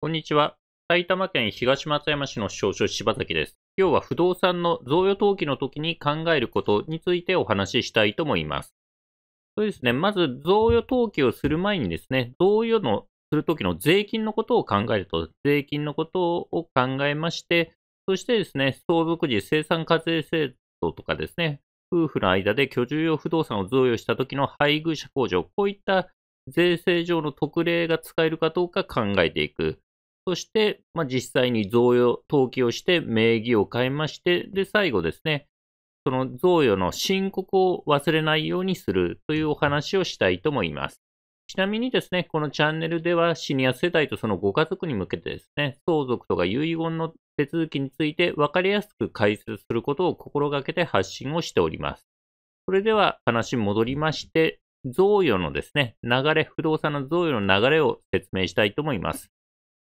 こんにちは。埼玉県東松山市の市長所柴崎です。今日は不動産の贈与登記の時に考えることについてお話ししたいと思います。そうですね。まず、贈与登記をする前にですね、贈与のする時の税金のことを考えると、税金のことを考えまして、そしてですね、相続時生産課税制度とかですね、夫婦の間で居住用不動産を贈与した時の配偶者控除、こういった税制上の特例が使えるかどうか考えていく。そして、まあ、実際に贈与登記をして名義を変えまして、で、最後ですね、その贈与の申告を忘れないようにするというお話をしたいと思います。ちなみにですね、このチャンネルではシニア世代とそのご家族に向けてですね、相続とか遺言の手続きについて分かりやすく解説することを心がけて発信をしております。それでは話戻りまして、贈与のですね、流れ、不動産の贈与の流れを説明したいと思います。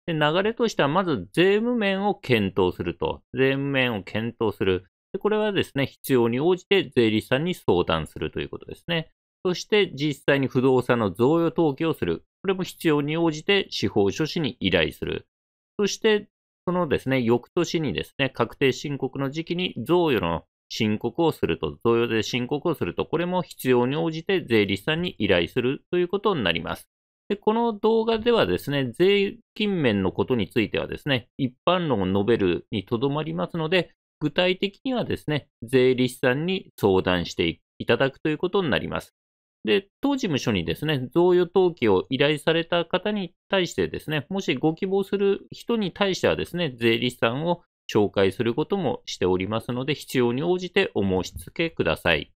で、流れとしては、まず税務面を検討すると。税務面を検討する。でこれはですね、必要に応じて税理士さんに相談するということですね。そして実際に不動産の贈与登記をする。これも必要に応じて司法書士に依頼する。そして、そのですね、翌年にですね、確定申告の時期に贈与の申告をすると、贈与税申告をすると、これも必要に応じて税理士さんに依頼するということになります。で、この動画ではですね、税金面のことについてはですね、一般論を述べるにとどまりますので、具体的にはですね、税理士さんに相談していただくということになります。で、当事務所にですね、贈与登記を依頼された方に対してですね、もしご希望する人に対してはですね、税理士さんを紹介することもしておりますので、必要に応じてお申し付けください。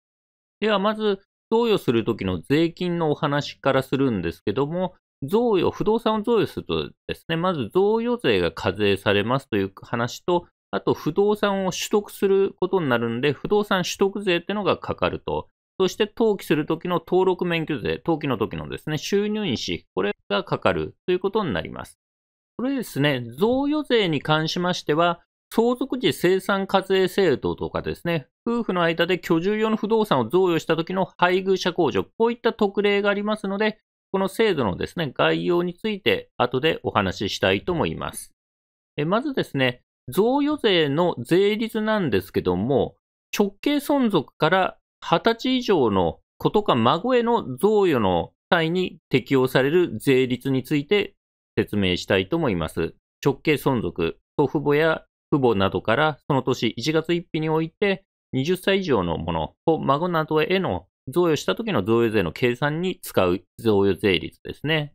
では、まず、贈与するときの税金のお話からするんですけども、贈与、不動産を贈与するとですね、まず贈与税が課税されますという話と、あと不動産を取得することになるんで、不動産取得税っていうのがかかると。そして登記するときの登録免許税、登記のときのですね、収入印、これがかかるということになります。これですね、贈与税に関しましては、相続時生産課税制度とかですね、夫婦の間で居住用の不動産を贈与した時の配偶者控除、こういった特例がありますので、この制度のですね、概要について後でお話ししたいと思います。えまずですね、贈与税の税率なんですけども、直系存続から20歳以上の子とか孫への贈与の際に適用される税率について説明したいと思います。直系存続、祖父母や父母などからその年1月1日において、20歳以上のものを孫などへの贈与した時の贈与税の計算に使う贈与税率ですね。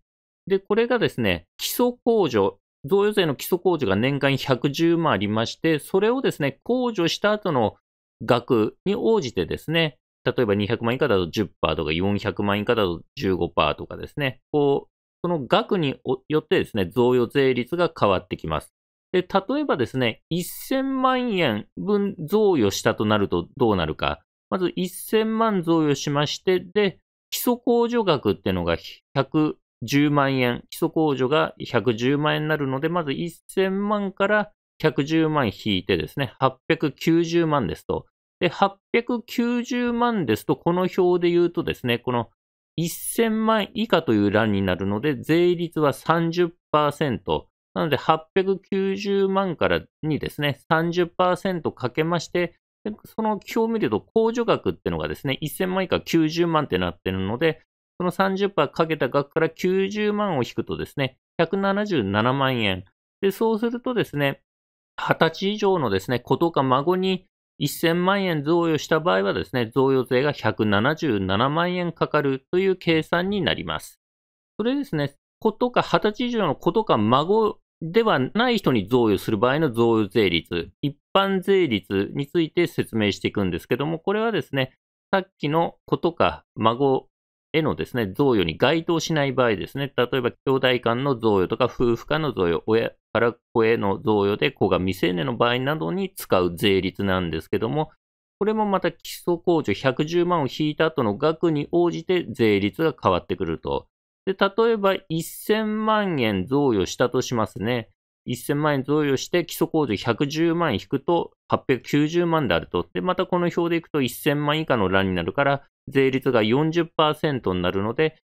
で、これがですね、基礎控除、贈与税の基礎控除が年間110万ありまして、それをですね、控除した後の額に応じてですね、例えば200万以下だと10%とか400万以下だと15%とかですね、こう、その額によってですね、贈与税率が変わってきます。で、例えばですね、1000万円分贈与したとなるとどうなるか。まず1000万贈与しまして、で、基礎控除額っていうのが110万円、基礎控除が110万円になるので、まず1000万から110万引いてですね、890万ですと。で、890万ですと、この表で言うとですね、この1000万以下という欄になるので、税率は30%。なので、890万からにですね、30%かけまして、その表を見ると、控除額っていうのがですね、1000万以下90万ってなってるので、その30%かけた額から90万を引くとですね、177万円。で、そうするとですね、20歳以上のですね、子とか孫に1000万円贈与した場合はですね、贈与税が177万円かかるという計算になります。それですね、子とか20歳以上の子とか孫ではない人に贈与する場合の贈与税率、一般税率について説明していくんですけども、これはですね、さっきの子とか孫へのですね、贈与に該当しない場合ですね、例えば兄弟間の贈与とか夫婦間の贈与、親から子への贈与で子が未成年の場合などに使う税率なんですけども、これもまた基礎控除110万を引いた後の額に応じて税率が変わってくると。で、例えば1000万円贈与したとしますね。1000万円贈与して基礎控除110万円引くと890万であると。で、またこの表でいくと1000万以下の欄になるから、税率が40%になるので、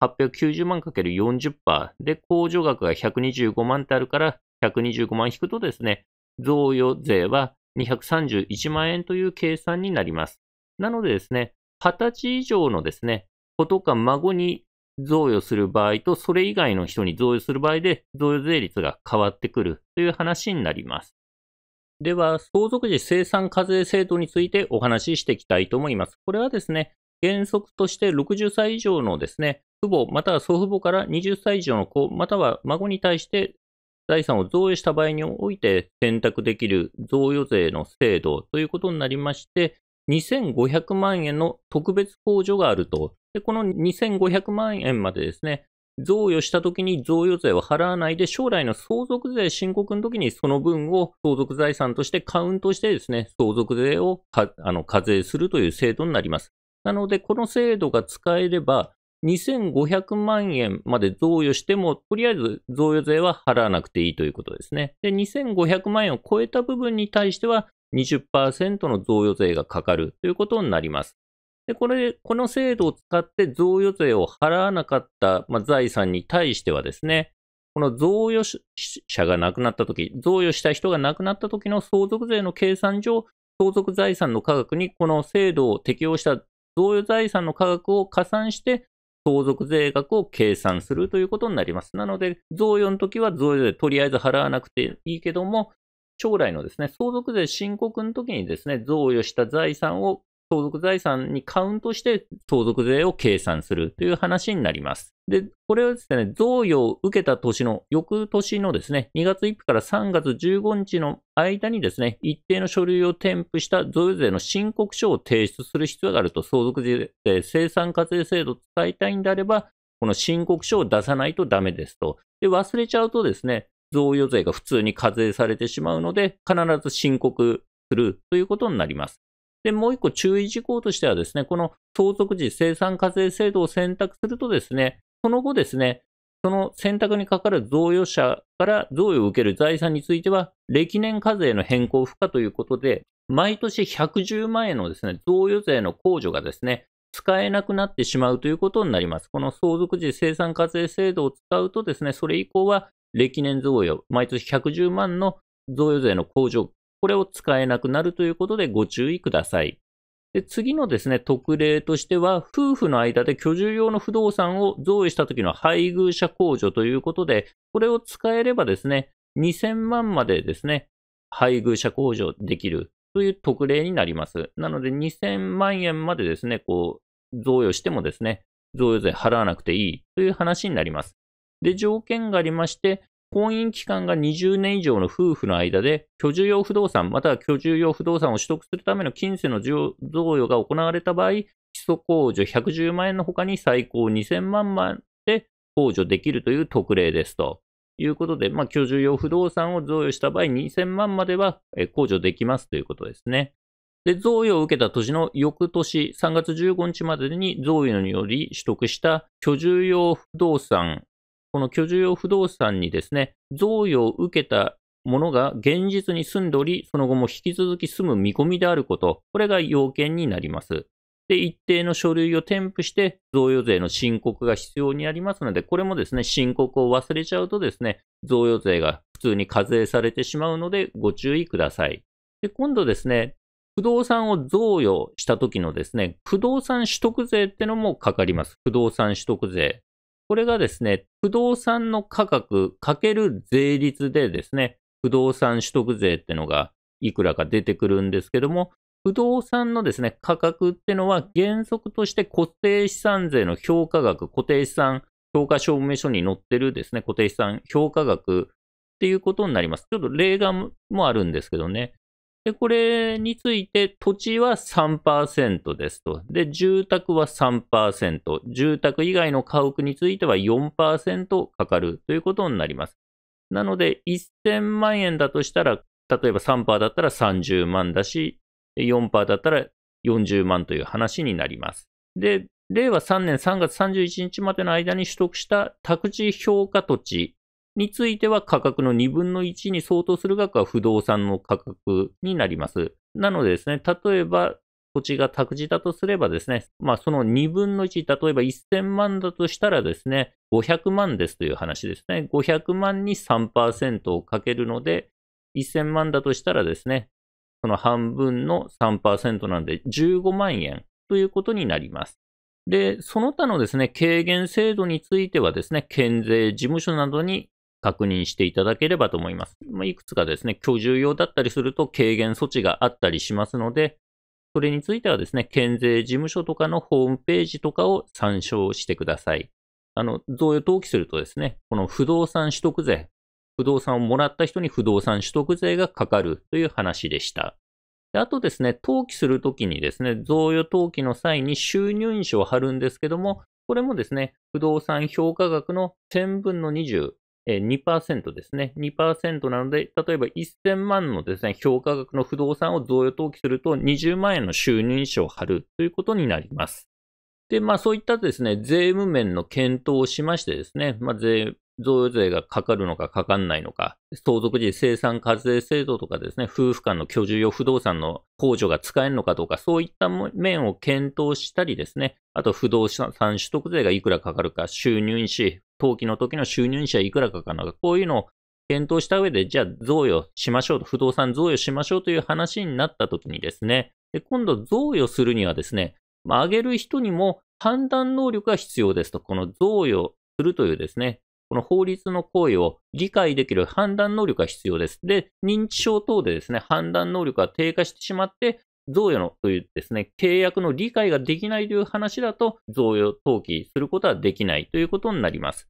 890万 ×40%。で、控除額が125万ってあるから、125万引くとですね、贈与税は231万円という計算になります。なのでですね、20歳以上のですね、子とか孫に贈与する場合と、それ以外の人に贈与する場合で、贈与税率が変わってくるという話になります。では、相続時生産課税制度についてお話ししていきたいと思います。これはですね、原則として60歳以上のですね、父母または祖父母から20歳以上の子または孫に対して財産を贈与した場合において選択できる贈与税の制度ということになりまして、2500万円の特別控除があると。で、この2500万円までですね、贈与した時に贈与税を払わないで、将来の相続税申告の時にその分を相続財産としてカウントしてですね、相続税をあの課税するという制度になります。なので、この制度が使えれば、2500万円まで贈与しても、とりあえず贈与税は払わなくていいということですね。で、2500万円を超えた部分に対しては、20%の贈与税がかかるということになります。で、これ、この制度を使って贈与税を払わなかった、まあ、財産に対してはですね、この贈与者が亡くなったとき、贈与した人が亡くなったときの相続税の計算上、相続財産の価格にこの制度を適用した贈与財産の価格を加算して、相続税額を計算するということになります。なので、贈与の時は贈与税とりあえず払わなくていいけども、将来のですね、相続税申告の時にですね、贈与した財産を相続財産にカウントして相続税を計算するという話になります。で、これはですね、贈与を受けた年の、翌年のですね、2月1日から3月15日の間にですね、一定の書類を添付した贈与税の申告書を提出する必要があると、相続税生産課税制度を使いたいんであれば、この申告書を出さないとダメですと。で、忘れちゃうとですね、贈与税が普通に課税されてしまうので、必ず申告するということになります。で、もう一個注意事項としてはですね、この相続時生産課税制度を選択するとですね、その後ですね、その選択にかかる贈与者から贈与を受ける財産については、歴年課税の変更不可ということで、毎年110万円のですね、贈与税の控除がですね、使えなくなってしまうということになります。この相続時生産課税制度を使うとですね、それ以降は歴年贈与、毎年110万の贈与税の控除、これを使えなくなるということでご注意ください。で次のですね、特例としては、夫婦の間で居住用の不動産を贈与した時の配偶者控除ということで、これを使えればですね、2000万までですね、配偶者控除できるという特例になります。なので、2000万円までですね、こう、贈与してもですね、贈与税払わなくていいという話になります。で、条件がありまして、婚姻期間が20年以上の夫婦の間で、居住用不動産、または居住用不動産を取得するための金銭の贈与が行われた場合、基礎控除110万円の他に最高2000万まで控除できるという特例ですと。いうことで、まあ、居住用不動産を贈与した場合、2000万までは控除できますということですね。で、贈与を受けた年の翌年3月15日までに贈与により取得した居住用不動産この居住用不動産にですね、贈与を受けたものが現実に住んでおり、その後も引き続き住む見込みであること、これが要件になります。で、一定の書類を添付して、贈与税の申告が必要になりますので、これもですね、申告を忘れちゃうとですね、贈与税が普通に課税されてしまうので、ご注意ください。で、今度ですね、不動産を贈与した時のですね、不動産取得税ってのもかかります。不動産取得税。これがですね、不動産の価格かける税率でですね、不動産取得税ってのがいくらか出てくるんですけども、不動産のですね、価格ってのは原則として固定資産税の評価額、固定資産評価証明書に載ってるですね、固定資産評価額っていうことになります。ちょっと例外もあるんですけどね。で、これについて土地は3%ですと。で、住宅は3%、住宅以外の家屋については4%かかるということになります。なので、1000万円だとしたら、例えば3%だったら30万だし、4%だったら40万という話になります。で、令和3年3月31日までの間に取得した宅地評価土地については価格の2分の1に相当する額は不動産の価格になります。なのでですね、例えば土地が託児だとすればですね、まあその2分の1、例えば1000万だとしたらですね、500万ですという話ですね。500万に3%をかけるので、1000万だとしたらですね、その半分の3%なんで15万円ということになります。で、その他のですね、軽減制度についてはですね、県税事務所などに確認していただければと思います。まあ、いくつかですね、居住用だったりすると軽減措置があったりしますので、それについてはですね、県税事務所とかのホームページとかを参照してください。あの、贈与登記するとですね、この不動産取得税、不動産をもらった人に不動産取得税がかかるという話でした。であとですね、登記するときにですね、贈与登記の際に収入印紙を貼るんですけども、これもですね、不動産評価額の1000分の20 2%ですね。2%なので、例えば1000万のですね、評価額の不動産を贈与登記すると20万円の収入印を貼るということになります。で、まあそういったですね、税務面の検討をしましてですね、まあ税贈与税がかかるのかかかんないのか、相続時生産課税制度とかですね、夫婦間の居住用不動産の控除が使えるのかどうか、そういった面を検討したりですね、あと不動産取得税がいくらかかるか、収入し、登記の時の収入印はいくらかかるのか、こういうのを検討した上で、じゃあ贈与しましょうと、不動産贈与しましょうという話になった時にですね、で今度贈与するにはですね、まあ、げる人にも判断能力が必要ですと、この贈与するというですね、この法律の行為を理解できる判断能力が必要です。で、認知症等でですね、判断能力が低下してしまって、贈与のというですね、契約の理解ができないという話だと、贈与登記することはできないということになります。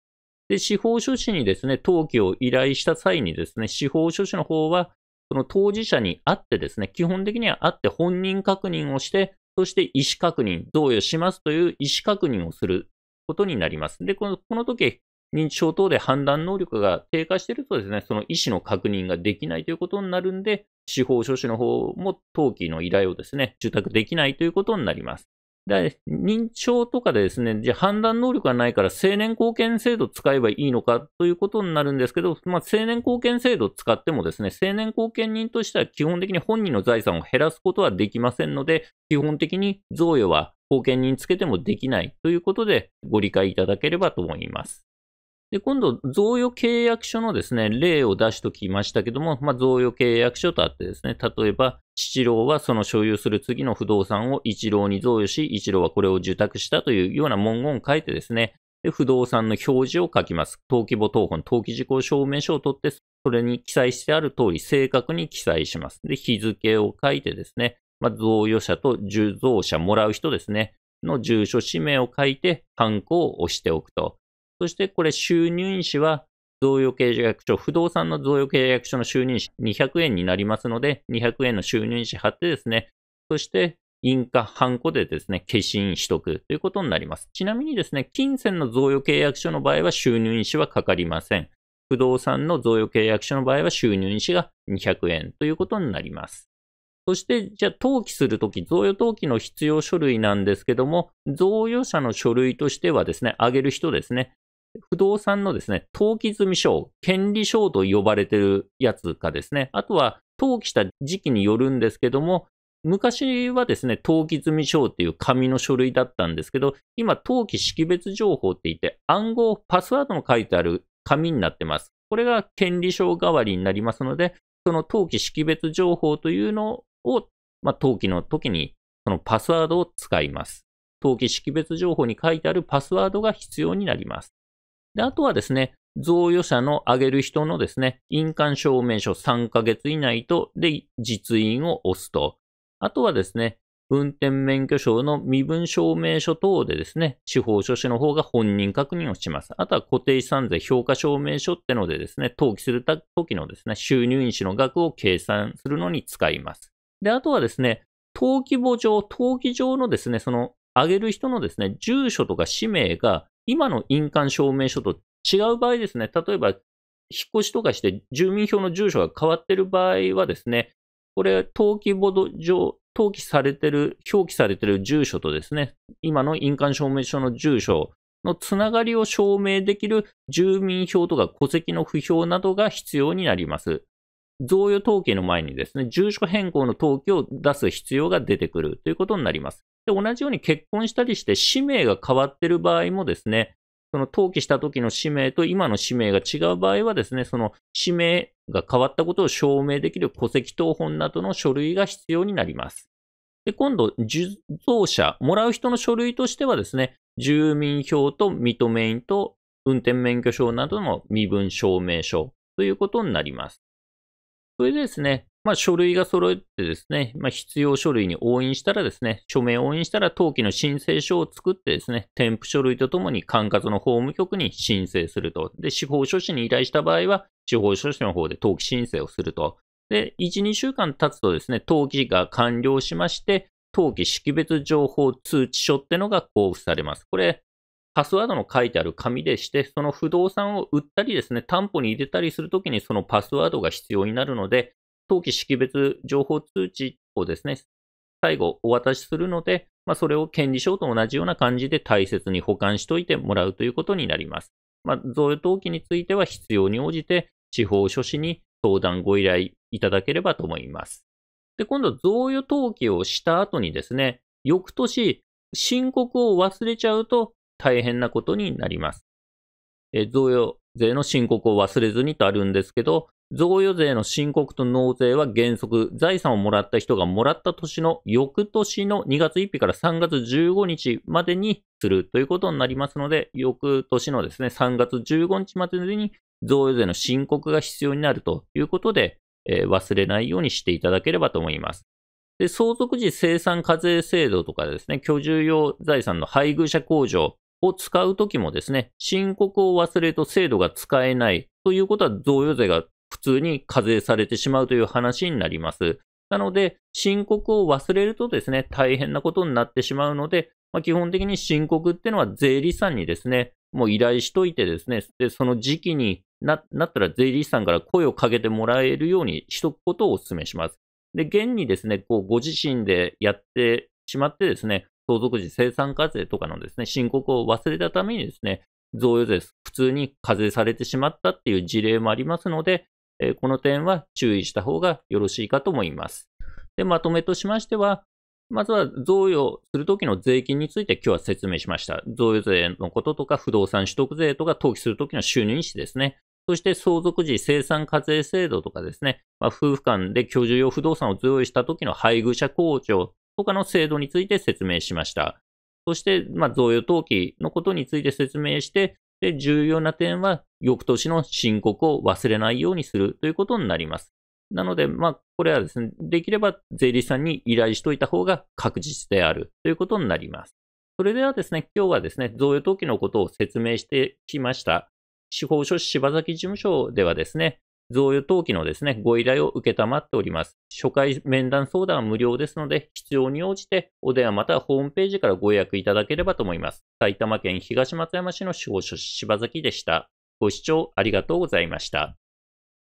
で、司法書士にですね、登記を依頼した際にですね、司法書士の方は、その当事者に会ってですね、基本的には会って本人確認をして、そして意思確認、贈与しますという意思確認をすることになります。で、このこの時、認知症等で判断能力が低下しているとですね、その意思の確認ができないということになるんで、司法書士の方も登記の依頼をですね、受託できないということになります。で認知症とかでですね、じゃ判断能力がないから成年貢献制度使えばいいのかということになるんですけど、まあ、成年貢献制度を使ってもですね、成年貢献人としては基本的に本人の財産を減らすことはできませんので、基本的に贈与は貢献人つけてもできないということでご理解いただければと思います。で、今度、贈与契約書のですね、例を出しときましたけども、まあ、贈与契約書とあってですね、例えば、七郎はその所有する次の不動産を一郎に贈与し、一郎はこれを受託したというような文言を書いてですね、で不動産の表示を書きます。登記簿等本、登記事項証明書を取って、それに記載してある通り、正確に記載します。で、日付を書いてですね、まあ、贈与者と受贈者、もらう人ですね、の住所、氏名を書いて、判ンを押しておくと。そしてこれ収入印紙は贈与契約書、不動産の贈与契約書の収入印紙200円になりますので、200円の収入印紙貼ってですね、そして印鑑、ハンコでですね、消印取得ということになります。ちなみにですね、金銭の贈与契約書の場合は収入印紙はかかりません。不動産の贈与契約書の場合は収入印紙が200円ということになります。そして、じゃあ、登記するとき、贈与登記の必要書類なんですけども、贈与者の書類としてはですね、あげる人ですね、不動産のですね、登記済証、権利証と呼ばれてるやつかですね、あとは登記した時期によるんですけども、昔はですね、登記済証っていう紙の書類だったんですけど、今、登記識別情報って言って、暗号、パスワードの書いてある紙になってます。これが権利証代わりになりますので、その登記識別情報というのを、まあ、登記の時に、そのパスワードを使います。登記識別情報に書いてあるパスワードが必要になります。で、あとはですね、贈与者のあげる人のですね、印鑑証明書3ヶ月以内と、で、実印を押すと。あとはですね、運転免許証の身分証明書等でですね、司法書士の方が本人確認をします。あとは固定資産税評価証明書ってのでですね、登記するときのですね、収入印紙の額を計算するのに使います。で、あとはですね、登記簿上、登記上のですね、その、あげる人のですね、住所とか氏名が今の印鑑証明書と違う場合ですね、例えば、引っ越しとかして住民票の住所が変わってる場合はですね、これ、登記簿上、登記されてる、表記されてる住所とですね、今の印鑑証明書の住所のつながりを証明できる住民票とか戸籍の不評などが必要になります。贈与登記の前にですね、住所変更の登記を出す必要が出てくるということになります。で、同じように結婚したりして氏名が変わってる場合もですね、その登記した時の氏名と今の氏名が違う場合はですね、その氏名が変わったことを証明できる戸籍謄本などの書類が必要になります。で、今度、受贈者、もらう人の書類としてはですね、住民票と認め印と運転免許証などの身分証明書ということになります。それでですね、まあ、書類が揃えてですね、まあ、必要書類に押印したらですね、署名押印したら登記の申請書を作ってですね、添付書類とともに管轄の法務局に申請すると。で、司法書士に依頼した場合は、司法書士の方で登記申請をすると。で、1、2週間経つとですね、登記が完了しまして、登記識別情報通知書ってのが交付されます。これ、パスワードの書いてある紙でして、その不動産を売ったりですね、担保に入れたりするときにそのパスワードが必要になるので、登記識別情報通知をですね、最後お渡しするので、まあ、それを権利書と同じような感じで大切に保管しておいてもらうということになります。まあ、贈与登記については必要に応じて地方書士に相談ご依頼いただければと思います。で、今度、贈与登記をした後にですね、翌年、申告を忘れちゃうと大変なことになります。え贈与税の申告を忘れずにとあるんですけど、贈与税の申告と納税は原則、財産をもらった人がもらった年の翌年の2月1日から3月15日までにするということになりますので、翌年のですね、3月15日までに贈与税の申告が必要になるということで、えー、忘れないようにしていただければと思います。で、相続時生産課税制度とかですね、居住用財産の配偶者控除を使うときもですね、申告を忘れると制度が使えないということは贈与税が普通に課税されてしまうという話になります。なので、申告を忘れるとですね、大変なことになってしまうので、まあ、基本的に申告っていうのは税理士さんにですね、もう依頼しといてですね、でその時期にななったら税理士さんから声をかけてもらえるようにしとくことをお勧めします。で、現にですね、こうご自身でやってしまってですね、相続時生産課税とかのですね、申告を忘れたためにですね、贈与税、普通に課税されてしまったっていう事例もありますので、えこの点は注意した方がよろしいかと思います。で、まとめとしましては、まずは贈与するときの税金について今日は説明しました。贈与税のこととか不動産取得税とか登記するときの収入思ですね。そして相続時生産課税制度とかですね、まあ、夫婦間で居住用不動産を贈与した時の配偶者控除他の制度について説明しました。そして、まあ、贈与登記のことについて説明して、で、重要な点は、翌年の申告を忘れないようにするということになります。なので、まあ、これはですね、できれば税理士さんに依頼しといた方が確実であるということになります。それではですね、今日はですね、贈与登記のことを説明してきました。司法書士柴崎事務所ではですね、贈与登記のですね、ご依頼を受けたまっております。初回面談相談は無料ですので、必要に応じて、お電話またはホームページからご予約いただければと思います。埼玉県東松山市の司法書士柴崎でした。ご視聴ありがとうございました。